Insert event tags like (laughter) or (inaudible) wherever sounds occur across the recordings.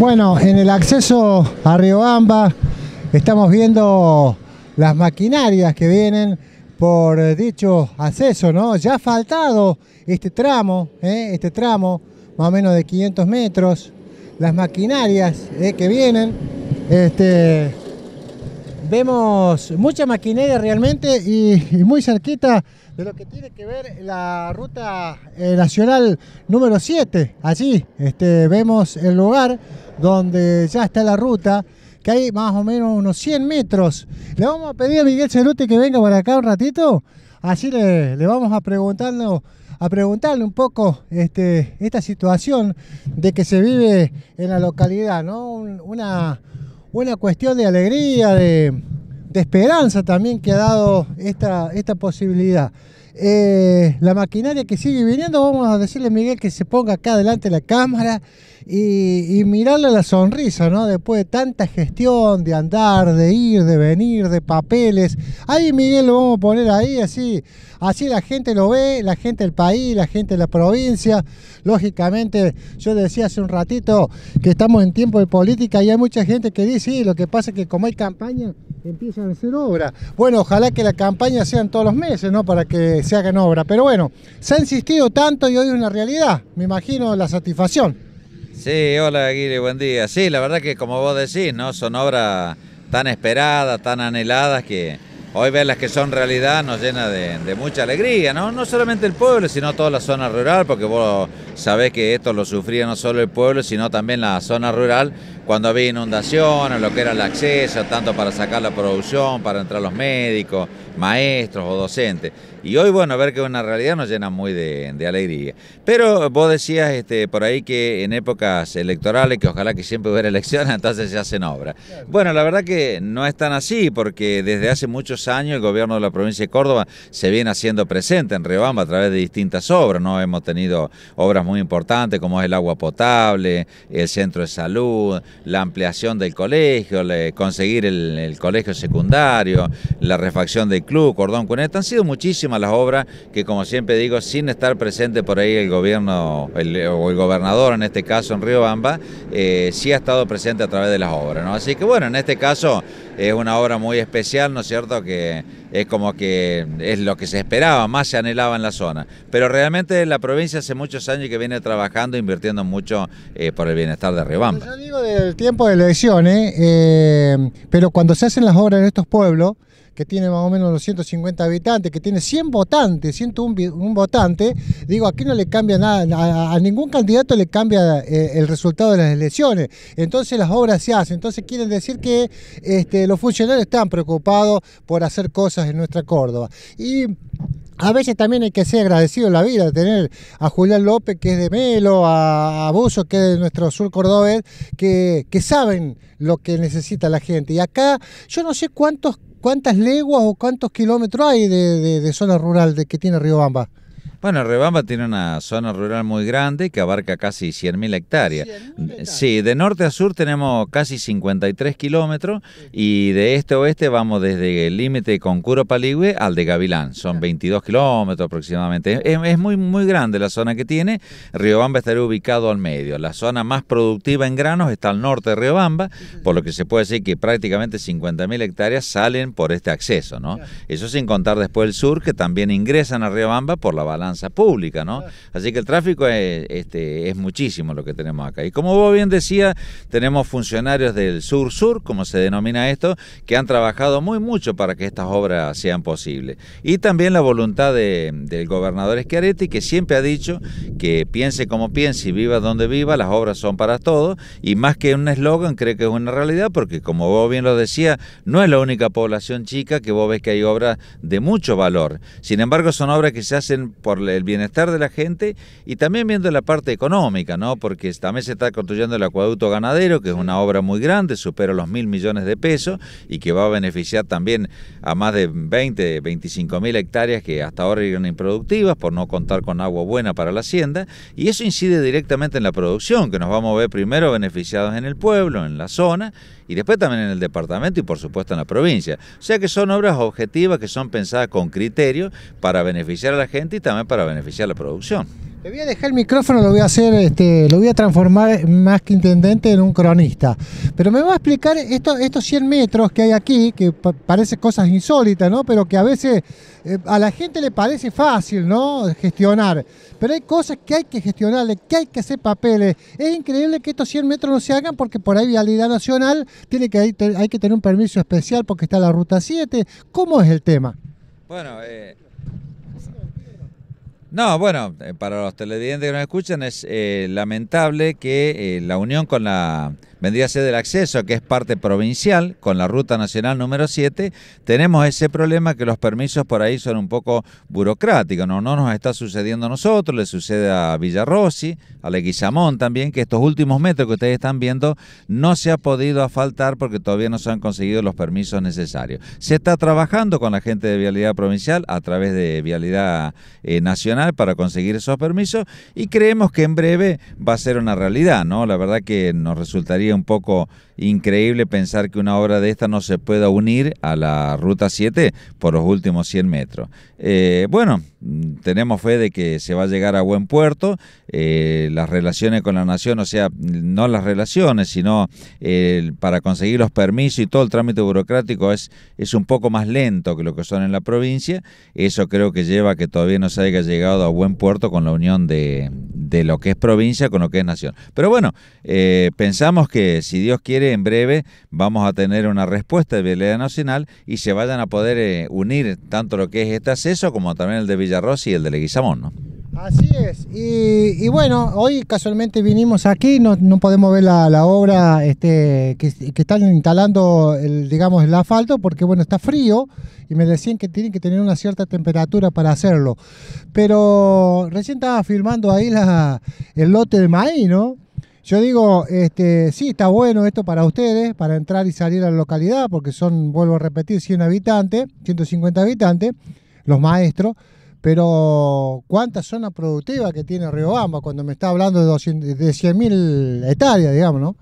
Bueno, en el acceso a Riobamba estamos viendo las maquinarias que vienen por dicho acceso, ¿no? Ya ha faltado este tramo, ¿eh? este tramo más o menos de 500 metros, las maquinarias ¿eh? que vienen, este, vemos mucha maquinaria realmente y, muy cerquita de lo que tiene que ver la ruta eh, nacional número 7. Allí este, vemos el lugar donde ya está la ruta, que hay más o menos unos 100 metros. Le vamos a pedir a Miguel Celuti que venga para acá un ratito. Así le, vamos a a preguntarle un poco este, esta situación de que se vive en la localidad, ¿no? una, una cuestión de alegría, de, esperanza también que ha dado esta, posibilidad. Eh, la maquinaria que sigue viniendo, vamos a decirle a Miguel que se ponga acá delante de la cámara y, mirarle la sonrisa, ¿no? Después de tanta gestión, de andar, de ir, de venir, de papeles. Ahí Miguel lo vamos a poner ahí, así, así la gente lo ve, la gente del país, la gente de la provincia. Lógicamente, yo decía hace un ratito que estamos en tiempo de política y hay mucha gente que dice, sí, lo que pasa es que como hay campaña, empiezan a hacer obra. Bueno, ojalá que la campaña sean todos los meses, ¿no? Para que se hagan obra. Pero bueno, se ha insistido tanto y hoy es una realidad. Me imagino la satisfacción. Sí, hola Aguirre, buen día. Sí, la verdad que como vos decís, ¿no? Son obras tan esperadas, tan anheladas que hoy verlas que son realidad nos llena de, mucha alegría, ¿no? No solamente el pueblo, sino toda la zona rural, porque vos sabés que esto lo sufría no solo el pueblo, sino también la zona rural cuando había inundaciones, lo que era el acceso, tanto para sacar la producción, para entrar los médicos, maestros o docentes. Y hoy, bueno, ver que una realidad nos llena muy de, alegría. Pero vos decías este, por ahí que en épocas electorales, que ojalá que siempre hubiera (laughs) elecciones, entonces se hacen obras. Bueno, la verdad que no es tan así, porque desde hace muchos años el gobierno de la provincia de Córdoba se viene haciendo presente en Riobamba a través de distintas obras, ¿no? Hemos tenido obras muy importantes como es el agua potable, el centro de salud, la ampliación del colegio, conseguir el, colegio secundario, la refacción del club, cordón cuneta. Han sido muchísimas las obras que, como siempre digo, sin estar presente por ahí el gobierno o el gobernador, en este caso en Río Bamba, eh, sí ha estado presente a través de las obras. ¿no? Así que bueno, en este caso es una obra muy especial, ¿no es cierto?, que es como que es lo que se esperaba, más se anhelaba en la zona. Pero realmente la provincia hace muchos años que viene trabajando, invirtiendo mucho eh, por el bienestar de Rebamba. Yo digo del tiempo de elecciones, eh, pero cuando se hacen las obras en estos pueblos, que tiene más o menos 250 habitantes, que tiene 100 votantes, 101 un votante, digo, aquí no le cambia nada, a, ningún candidato le cambia eh, el resultado de las elecciones. Entonces las obras se hacen, entonces quieren decir que este, los funcionarios están preocupados por hacer cosas en nuestra Córdoba. Y a veces también hay que ser agradecido en la vida, tener a Julián López, que es de Melo, a, a Buzo, que es de nuestro sur cordobés, que, que saben lo que necesita la gente. Y acá yo no sé cuántos ¿Cuántas leguas o cuántos kilómetros hay de, zona rural de, que tiene Río Bamba? Bueno, Rebamba tiene una zona rural muy grande que abarca casi 100.000 hectáreas. Sí, de norte a sur tenemos casi 53 kilómetros y de este a oeste vamos desde el límite con Curo Paligüe al de Gavilán. Son 22 kilómetros aproximadamente. Es, muy, muy grande la zona que tiene. Riobamba estaría ubicado al medio. La zona más productiva en granos está al norte de Riobamba, por lo que se puede decir que prácticamente 50.000 hectáreas salen por este acceso. ¿no? Eso sin contar después el sur, que también ingresan a Riobamba por la balanza pública, ¿no? Así que el tráfico este, es, muchísimo lo que tenemos acá. Y como vos bien decía, tenemos funcionarios del sur-sur, como se denomina esto, que han trabajado muy mucho para que estas obras sean posibles. Y también la voluntad del gobernador Schiaretti, que siempre ha dicho que piense como piense y viva donde viva, las obras son para todos, y más que un eslogan, creo que es una realidad, porque como vos bien lo decía, no es la única población chica que vos ves que hay obras de mucho valor. Sin embargo, son obras que se hacen por el bienestar de la gente y también viendo la parte económica, ¿no? Porque también se está construyendo el acueducto ganadero, que es una obra muy grande, supera los mil millones de pesos y que va a beneficiar también a más de 20, 25 mil hectáreas que hasta ahora eran improductivas por no contar con agua buena para la hacienda y eso incide directamente en la producción, que nos vamos a ver primero beneficiados en el pueblo, en la zona y después también en el departamento y por supuesto en la provincia. O sea que son obras objetivas que son pensadas con criterio para beneficiar a la gente y también para beneficiar la producción. Le voy a dejar el micrófono, lo voy a hacer, este, lo voy a transformar más que intendente en un cronista. Pero me va a explicar estos 100 metros que hay aquí, que parece cosas insólitas, ¿no? Pero que a veces eh, a la gente le parece fácil, ¿no? Gestionar. Pero hay cosas que hay que gestionar, que hay que hacer papeles. Es increíble que estos 100 metros no se hagan porque por ahí Vialidad Nacional tiene que, hay, que tener un permiso especial porque está la ruta 7. ¿Cómo es el tema? Bueno, eh no, bueno, eh, para los televidentes que nos escuchan es eh, lamentable que eh, la unión con la, vendría a del acceso, que es parte provincial, con la ruta nacional número 7, tenemos ese problema que los permisos por ahí son un poco burocráticos, no, no nos está sucediendo a nosotros, le sucede a Villarrossi, a Leguizamón también, que estos últimos metros que ustedes están viendo no se ha podido asfaltar porque todavía no se han conseguido los permisos necesarios. Se está trabajando con la gente de Vialidad Provincial a través de Vialidad Nacional, para conseguir esos permisos y creemos que en breve va a ser una realidad, ¿no? La verdad que nos resultaría un poco increíble pensar que una obra de esta no se pueda unir a la Ruta 7 por los últimos 100 metros. Eh, bueno, tenemos fe de que se va a llegar a buen puerto, eh, las relaciones con la nación, o sea, no las relaciones, sino eh, para conseguir los permisos y todo el trámite burocrático es, es un poco más lento que lo que son en la provincia, eso creo que lleva a que todavía no se haya llegado a buen puerto con la unión de, de lo que es provincia con lo que es nación. Pero bueno, eh, pensamos que si Dios quiere, en breve vamos a tener una respuesta de Vialidad Nacional y se vayan a poder eh, unir tanto lo que es este acceso como también el de Villarroz y el de Leguizamón, ¿no? Así es, y, bueno, hoy casualmente vinimos aquí, no, podemos ver la, obra este, que, están instalando, el, digamos, el asfalto, porque bueno, está frío y me decían que tienen que tener una cierta temperatura para hacerlo. Pero recién estaba filmando ahí el lote de maíz, ¿no? Yo digo, este, sí, está bueno esto para ustedes, para entrar y salir a la localidad, porque son, vuelvo a repetir, 100 habitantes, 150 habitantes, los maestros pero cuánta zona productiva que tiene Bamba? cuando me está hablando de, de 100.000 hectáreas, digamos, ¿no?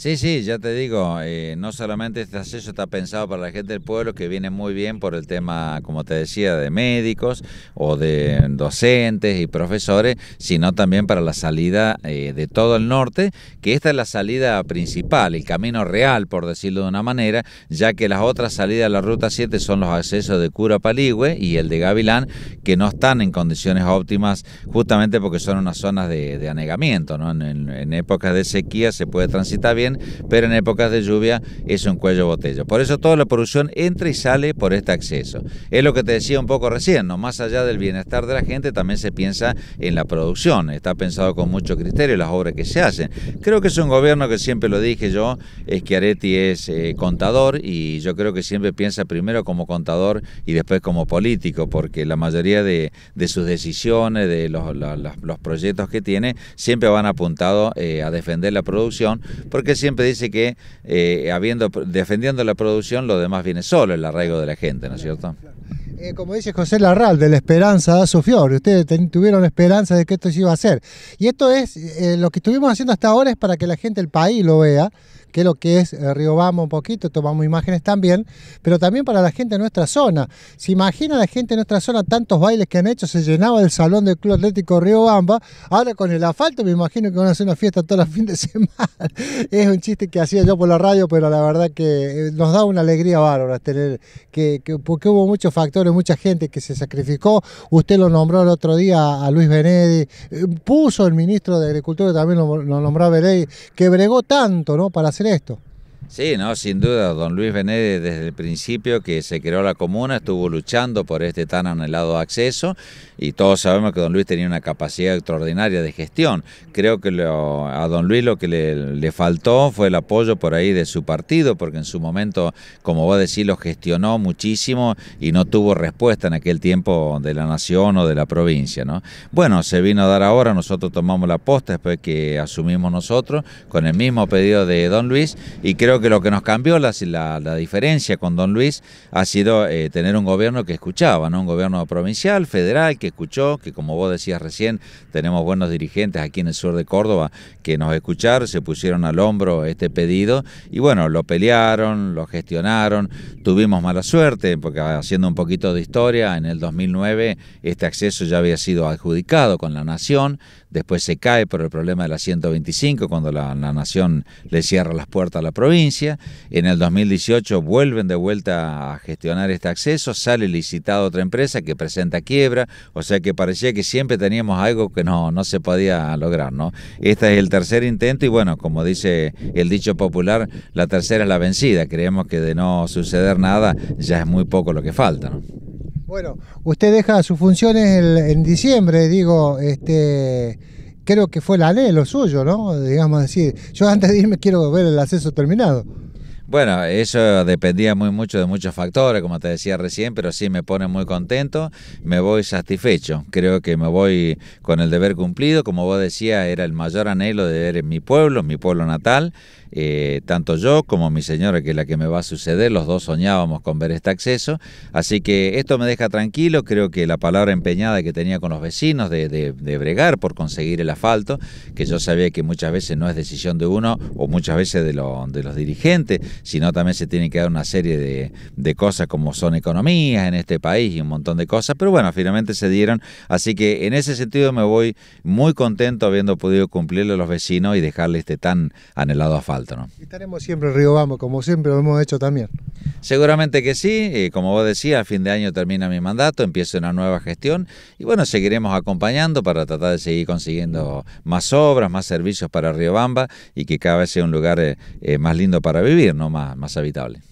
Sí, sí, ya te digo, eh, no solamente este acceso está pensado para la gente del pueblo, que viene muy bien por el tema, como te decía, de médicos o de docentes y profesores, sino también para la salida eh, de todo el norte, que esta es la salida principal, el camino real, por decirlo de una manera, ya que las otras salidas de la Ruta 7 son los accesos de Cura Paligüe y el de Gavilán, que no están en condiciones óptimas justamente porque son unas zonas de, anegamiento, en épocas de sequía se puede transitar bien pero en épocas de lluvia es un cuello botella. Por eso toda la producción entra y sale por este acceso. Es lo que te decía un poco recién, ¿no? más allá del bienestar de la gente, también se piensa en la producción. Está pensado con mucho criterio las obras que se hacen. Creo que es un gobierno que siempre lo dije yo, Schiaretti es eh, contador y yo creo que siempre piensa primero como contador y después como político, porque la mayoría de, sus decisiones, de los, proyectos que tiene, siempre van apuntados eh, a defender la producción, porque siempre dice que eh, habiendo defendiendo la producción, lo demás viene solo, el arraigo de la gente, ¿no es cierto? Eh, como dice José Larral, de la esperanza da su fior. Ustedes tuvieron esperanza de que esto se iba a hacer. Y esto es, eh, lo que estuvimos haciendo hasta ahora es para que la gente, el país lo vea, que es lo que es eh, Bamba un poquito, tomamos imágenes también, pero también para la gente de nuestra zona. Se imagina la gente de nuestra zona tantos bailes que han hecho, se llenaba el salón del Club Atlético Río Bamba, ahora con el asfalto me imagino que van a hacer una fiesta todos los fines de (laughs) semana. Es un chiste que hacía yo por la radio, pero la verdad que eh, nos da una alegría bárbara tener que, porque hubo muchos factores, mucha gente que se sacrificó. Usted lo nombró el otro día a Luis Benedi, eh, puso el ministro de Agricultura también lo, nombró a que bregó tanto ¿no? para hacer hacer esto. Sí, no, sin duda, don Luis Benedes desde el principio que se creó la comuna estuvo luchando por este tan anhelado acceso y todos sabemos que don Luis tenía una capacidad extraordinaria de gestión. Creo que lo, a don Luis lo que le, faltó fue el apoyo por ahí de su partido, porque en su momento, como a decir, lo gestionó muchísimo y no tuvo respuesta en aquel tiempo de la nación o de la provincia. ¿no? Bueno, se vino a dar ahora, nosotros tomamos la posta después que asumimos nosotros con el mismo pedido de don Luis y creo que lo que nos cambió la, diferencia con Don Luis ha sido eh, tener un gobierno que escuchaba, ¿no? Un gobierno provincial, federal, que escuchó, que como vos decías recién, tenemos buenos dirigentes aquí en el sur de Córdoba que nos escucharon, se pusieron al hombro este pedido y bueno, lo pelearon, lo gestionaron, tuvimos mala suerte, porque haciendo un poquito de historia, en el 2009 este acceso ya había sido adjudicado con la Nación, después se cae por el problema de la 125 cuando la Nación le cierra las puertas a la provincia en el 2018 vuelven de vuelta a gestionar este acceso, sale licitada otra empresa que presenta quiebra, o sea que parecía que siempre teníamos algo que no, se podía lograr, ¿no? Este es el tercer intento y bueno, como dice el dicho popular, la tercera es la vencida. Creemos que de no suceder nada ya es muy poco lo que falta, Bueno, usted deja sus funciones en diciembre, digo, este creo que fue la ley lo suyo, ¿no? Digamos decir, yo antes de irme quiero ver el acceso terminado. Bueno, eso dependía muy mucho de muchos factores, como te decía recién, pero sí me pone muy contento, me voy satisfecho. Creo que me voy con el deber cumplido. Como vos decías, era el mayor anhelo de ver en mi pueblo, mi pueblo natal. Eh, tanto yo como mi señora, que es la que me va a suceder, los dos soñábamos con ver este acceso. Así que esto me deja tranquilo. Creo que la palabra empeñada que tenía con los vecinos de, de, bregar por conseguir el asfalto, que yo sabía que muchas veces no es decisión de uno o muchas veces de, de los dirigentes sino también se tiene que dar una serie de, cosas como son economías en este país y un montón de cosas, pero bueno, finalmente se dieron, así que en ese sentido me voy muy contento habiendo podido cumplirle a los vecinos y dejarle este tan anhelado asfalto. ¿no? Estaremos siempre en Río Vamos, como siempre lo hemos hecho también. Seguramente que sí, y eh, como vos decías, a fin de año termina mi mandato, empieza una nueva gestión y bueno, seguiremos acompañando para tratar de seguir consiguiendo más obras, más servicios para Riobamba y que cada vez sea un lugar eh, eh, más lindo para vivir, no más, más habitable.